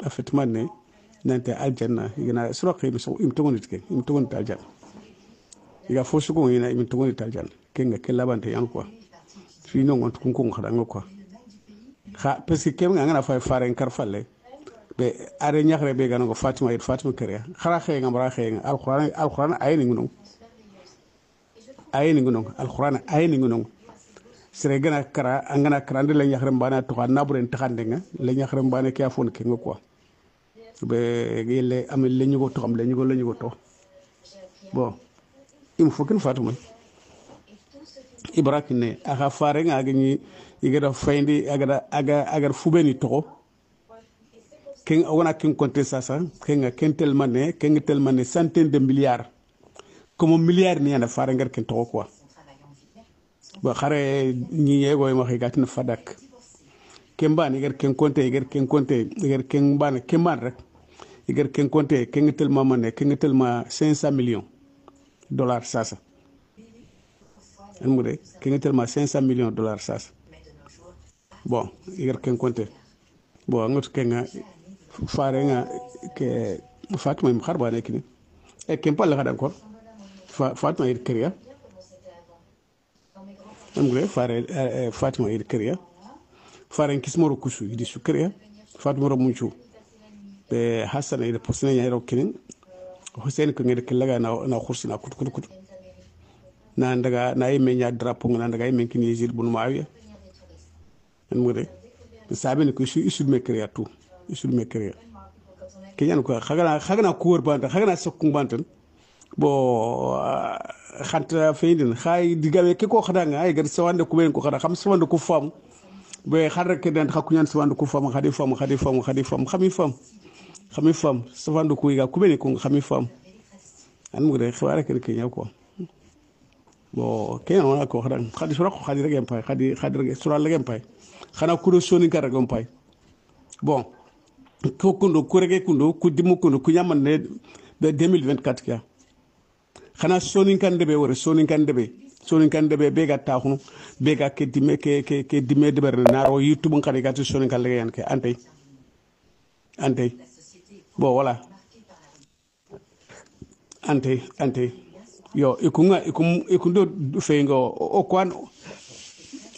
a fet manne nante aljanna igana suraqi imtogonitke imtogonit aljanna iga fo sugo ina imtogonit aljanna kenga ke labante yan quoi fino ngont kunkun khadanga quoi ha parce que kemga ngana fay faren kar falle be are ñaxre be ganago fatima yit fatima kerea xara xeyanga mbara xeyanga alquran alquran ayeni ngunong ayeni ngunong alquran ayeni ngunong sere gana kara an gana kara ande la ñaxrem bana toxa naburen taxande nga la ñaxrem bana ke a fon ke nga quoi be yelle am le ñugo to am le ñugo le ñugo to bon im fokin fatuma ibrahim ne aga fare nga aga ñi igada fayndi agada aga agar fubeni toxo ken wona ken compter ça ça ken ken tellement ne ken tellement ne centaine de milliards comme milliard ni ana fare ngar ken toxo quoi bakare ñiyego e maxi gatin fadak ken bani igar ken konte igar ken konte igar ken bani ken ban rek igar ken konte ken tel ma mane ken tel ma 500 millions dollars sasa en ken tel ma 500 millions dollars sasa bon igar ken konte bon ngot ken nga fare nga ke fatma im kharbane kini e eh, ken pal khada ko fatma ir kriya namgule fare eh, eh, fatima id kriya faren kismoro kusu idi su kriya fatima ro munchu be posne ya ro kinin hussein ko kilaga na na kut kut kut na ndaga na yeme nya drapo ndaga yeme kin bun mawiya ko su isul me kriya tu isul me kriya ko khagana khagana banta khagana bantan bon xanta ah, ah, feydin xay digawe ke ko xadanga ay e gar sawande ku ben ko xada xam sawande ku fam be xarra ke den xakunyan sawande ku fam xadi fam xadi fam xadi fam xami fam xami fam sawande ku ga ku ben ko xami fam e an mu de xawara ke ke ñaw ko bo ke non ko xada xadi sura ko xadi rek empay xadi xadi rek sura rek empay xana ku do soni kar rek empay bon ko kundo ku rek kundo ku dimu kundo ku ñamane 2024 kia xana soninkande ɓe wore soninkande ɓe soninkande ɓe ɓe ga taxunu ɓe ga ke dime ke ke ke dime deɓerne naro yittubun xade gati soninkan lege yan ke antey antey bon voilà antey antey yo ikunga ikum ikundo feyinga o kwan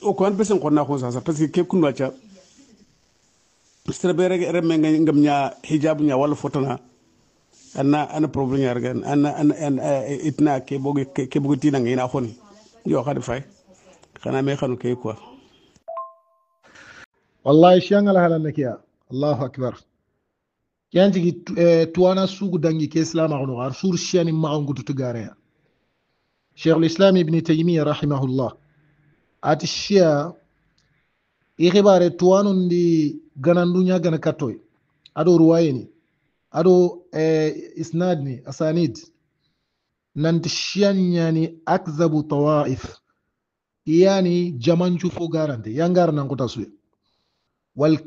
o kwan pesen xonna xun sasa parce que ke kunwa ca sere ɓe ngam ña hijabu ña wala fotona anna ana provenir gan ana ana eh, eh, itna keɓog keɓogo tinanga ina foni yoxade fay xana me xano key quoi wallahi ciangala halanna ke a allahu acbar ken tigi eh, tuwana sugu dangi ke islamaxunoxo ar sur ciani maxongututu gareya cheikh lislam ibni taymia rahimahullah ati cia i xibare tuwanundi gananduña gana kattoy ado ruwayeni ado e eh, isnad ni asanid nanti shiyanñani akzabu tawaif yani jamanchu fo garante yangar nan nankuta suya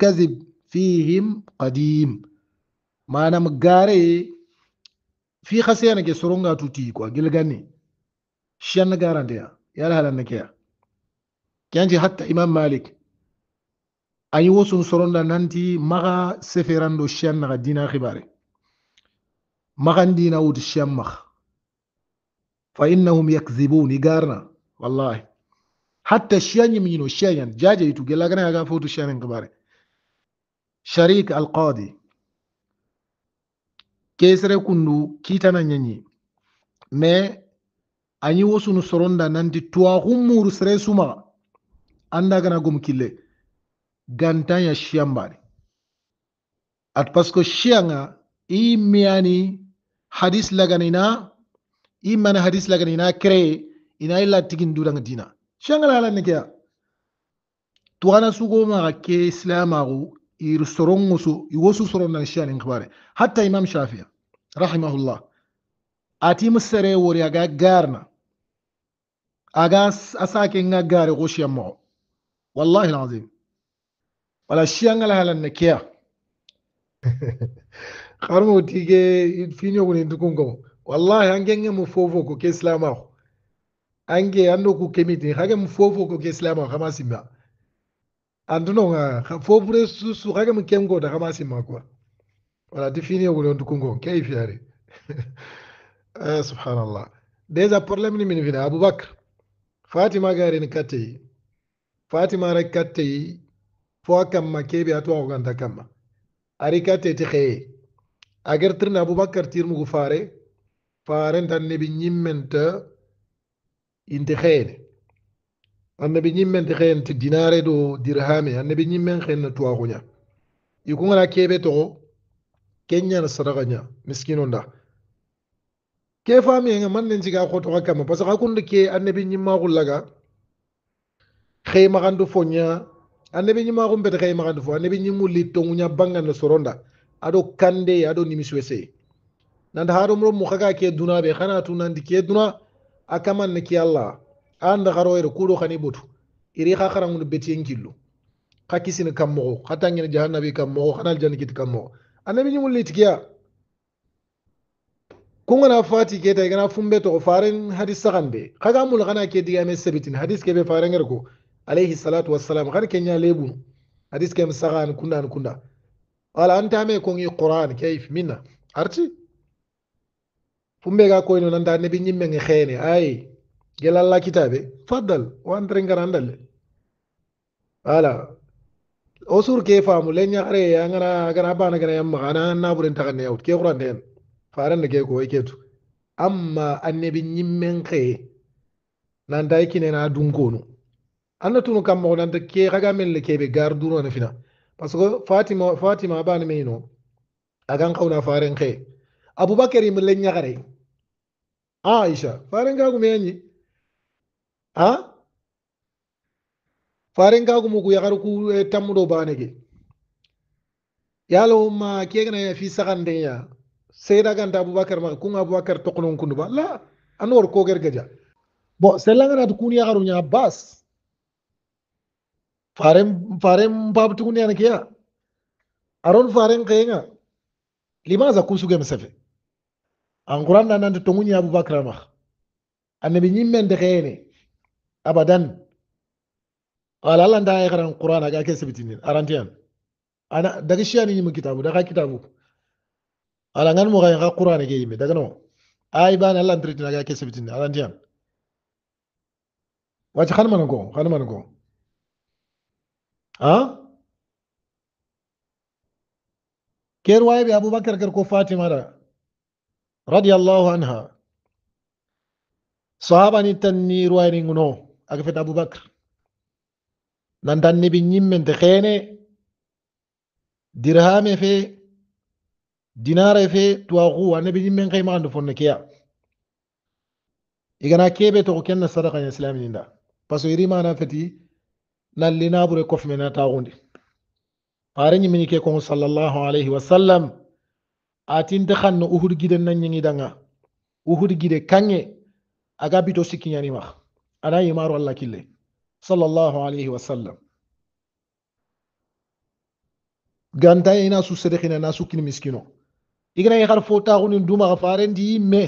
kadhib fihim qadim manam gare fi khasiyana ke soronga tuti ko gilgani shiyan garante ya yala halan halanna ya kenci hatta imam malik ayi wosun soronda nanti maga seferando shiyan na dina khibare maxandina wut shemmax fa innahum yakzibun igarna wallahi hatta shiyanyim yino shiyanyan jaje yitu gelagana yaga fotu shiyanen kibare sharik alqadi kesere kundu kitana nyanyi me anyi wosunu soronda nanti tuwaxummuru sere sumaxa anda gana gom kile gantanya shiyan bari at pasko shiyanga i hadis lagana ina i mana hadis lagana ina créé ina illa tigin dudanga dina shangala ala nekeya tuwana sugo maga ke islamagu ir sorongusu iwosu sorondan shanin kibare hatta imam shafi'a rahimahullah ati musare wori aga garna aga asake nga gare goshiyan mo wallahi alazim wala shangala ala nekeya xarmo tige fiñoguni ntukungomo wallahi angenge mu fofo ko ke silamaxo ange ando ku kemiti xage mu fofo ko ke silamaxo xama simma antunonga fofure susu xage mu kengoda xama simma quoi wala ti fiñoguni ntukungo ke i fiyari eh, subhanallah déjà problème ni min fina aboubacar fatima garini katteyi fatima rek katteyi fo a kamma keɓe a tuwaxoganta kamma ari katte ti xeye agartirna abubakar tirmugu faare farenta annabi ñimmenta inti xeene annabi ñimmenti xeenti dinare do dirhame annabi ñimmen xeenna tuwaxuña ikungana keɓe toxo kenñana sadaxaña miskino nda ke famenga man nen siga xotoxa kama parce que xa kunda ke annabi ñimmaxullaga xeymaxandu foña annabi ñimmaxumbete xeymaxandu fo annabi ñimulli tonguña bangana soronda ado kande ado nimiswe sey nanda haromro mo kaga ke be khana tu nandi ke duna a kamanne ke anda garo ndaxaroyre kuɗo khani butu iri kha xa xarangun betiyen killu kha kisini kam moxo xa tangene jahannabi kam mo moxo xana aljanikiti kam mo moxo annabi ñimu litikiya kungana fati ke ta gana fumbe to faren hadis saxande xaga mul xana ke digame sabitin hadis ke be faren ko alayhi salatu wassalam xan kenya lebu hadis ke msagan an kunda kunda ala antame kongi qur'an kayf minna arti fumbe ga koyno nanda nebi ñimme nge xeene ay gel alla kitabe faddal o antre ngarandale ala o ke faamu le ñaxare angana gana bana gana yam maxa ana naburen taxane yawut ke xuran teen farenne ke ko i amma annebi ñimmen xeye nanta i kinena dunkonu anna tunu kam moxo nanta ke xaga men le kebe gar durona fina parce que fatima fatima bani meno agan kauna faren kai abubakar yi mulan ya gare aisha faren gagu me yanyi ha faren gagu mu ku ya garku eh, tammudo banege yalo ma kegna ya fi sagande ya sai da ganta abubakar ma kun abubakar tokunun kundu ba la an ko kogar bo sai langana tukuni ya garu nya bas faren faren babu tukuni ana ya, aron farem kaya nga lima za kusu angkuran mesefe an quran nan nan tukuni abubakar ma annabi abadan wala lan da quran agak ga ke sibitini arantian ana daga shiyani nyim kitabu dari kitabu alangan ngan mo ga quran ge yimi daga no ay ban lan tritina ke arantian wajah ci xan man ko ها كير وايبي ابو بكر كركو فاطمه را. رضي الله عنها صحابه نتني روايني نو اكفت ابو بكر نانداني بي نيمن تخيني درهام في دينار في تواغو نبي نيمن خيما عندو فن كيا إذا كيبي تو كن الصدقه الاسلاميه دا باسو يري ما نافتي nalli naɓure kofmena taxundi farenñi mini ke kongo sallallahu alayhi wa sallam atinte xanno uhud gide na danga uhud gide kange aga bito sikkiñanimax ana yimaru allah kille sallallahu alayhi wa sallam ganta ina su sedexina na sukkini miskino iganayi xar fo taxunin dumaxa farendi me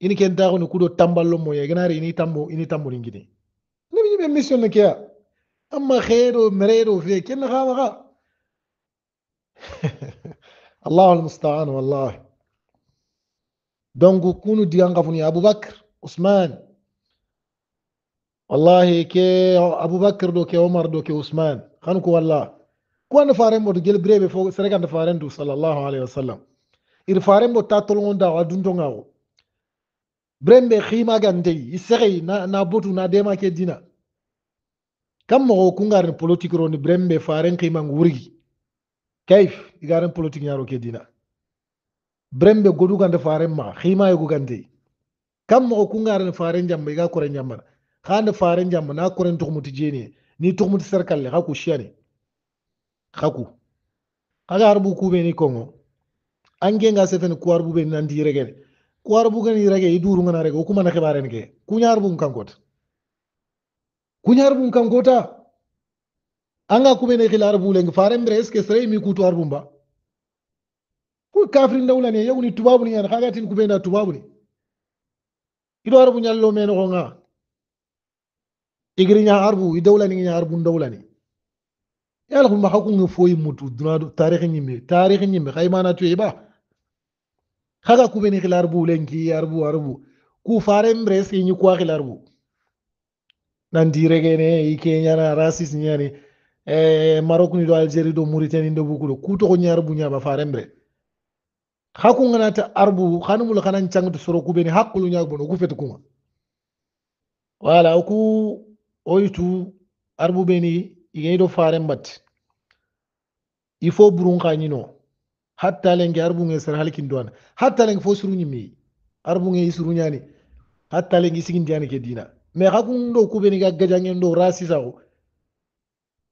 ini ken taxuni kudo tamballo moye iganari ini tambo ini tamboni ngini nimi ñime mission ne keya اما خير ومرير وفي كل غا غا الله المستعان والله دونك كونو ديان غفوني ابو بكر عثمان والله كي ابو بكر دوكي عمر دوكي عثمان خانكو والله كون فارم بو جيل بريبي فوق سرغان فارم دو صلى الله عليه وسلم ir faren بو tatolon da wadun tongawo brembe khima gandei isere نا بوتو نا ديما كي دينا kam mogo kungarni politique roni brembe faren qimangu wurgi kayf igaren politique ñaro ke dina brembe godugande faren maxa ximaye gugante kam mogo kungarni faren jamba iga kore ñambana xande faren jamba na koren tuxumuti jeniye ni tuxumuti serkalle xa ku siyane xa kubeni kongo angenga sefene kuwar bubeni nandi regene kuwar bugeni rege i durungana rege wo kumana xibarene ke kankota kunyarbum kam gota anga kumene khila arbuleng farembre eske sere mi kutu ba ku kafri ne yawni tubabuni yan khagatin tubabu tubabuni ido arbu nyallo men gonga igri nya arbu i dawla idawlani nya arbu ndawla ndawlani yalla kuma hakunga foyi mutu tarikh ni tarikhi tarikh ni nyimbe khaymana tuye ba khaga kubeni khila arbu lenki arbu arbu ku farembre eske nyi kwa khila arbu nan dire gene i rasis nyani e eh, marok ni do algeri do mauritanie do bukulo. kuto ko nyar bu nyaba farembre. hakku haku nganata arbu khanan kanan cangdu soro kubeni hakkulu no ku fetu kuma wala ku oitu arbu beni igeni do farembat. il faut burun khani no hatta lenge arbu nge halkin do hatta len fo suru nyimi arbu nge suru nyani hatta gi sigin diani ke dina mais xakun ɗo kuɓeni ga gajangen ɗo ra sisaxo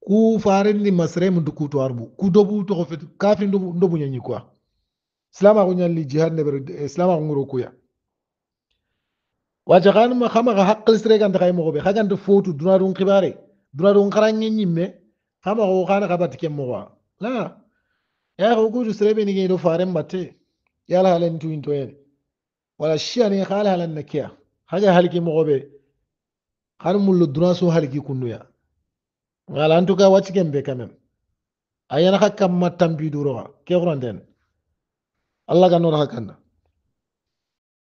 ku farendi masrem duku to arbu ku dobu to xofet kafin ndobu ñañi quoi slama xu ñalli jihad neɓere eh, slama xu nguro kuya waca xanma xamaxa xaqil sireganta xay moxoɓe xaganta fotu duna dun xibare duna dun xarange ñimme xamaxo xana xabati ken moxoa la yaxo kuju sireɓeni ge ɗo faren batte yala halen tuintoyene wala shiani xaala halan na keya xaga halki moxoɓe har mullu dunaso haliki kunnuya ngala en tout cas wacci ken be quand ayana hakkam ma tambi duro ke xuranten allah ganno raxa kanna